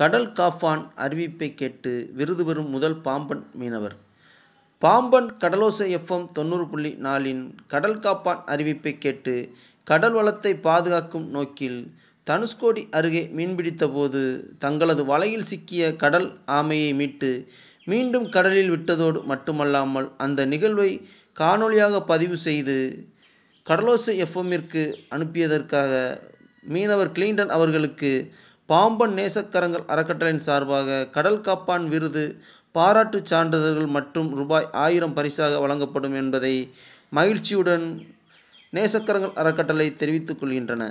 கடல் காஃபான் அறிவிப்பை கேட்டு விருது பெறும் முதல் பாம்பன் மீனவர் பாம்பன் கடலோசை எஃப்எம் தொண்ணூறு புள்ளி நாலின் கடல் காப்பான் அறிவிப்பை கேட்டு கடல் வளத்தை பாதுகாக்கும் நோக்கில் தனுஷ்கோடி அருகே மீன்பிடித்த போது தங்களது வலையில் சிக்கிய கடல் ஆமையை மீட்டு மீண்டும் கடலில் விட்டதோடு மட்டுமல்லாமல் அந்த நிகழ்வை காணொளியாக பதிவு செய்து கடலோசை எஃப்எம்மிற்கு அனுப்பியதற்காக மீனவர் கிளின்டன் அவர்களுக்கு பாம்பன் நேசக்கரங்கள் அறக்கட்டளையின் சார்பாக கடல் காப்பான் விருது பாராட்டு சான்றிதழ்கள் மற்றும் ரூபாய் ஆயிரம் பரிசாக வழங்கப்படும் என்பதை மகிழ்ச்சியுடன் நேசக்கரங்கள் அறக்கட்டளை தெரிவித்துக் கொள்கின்றன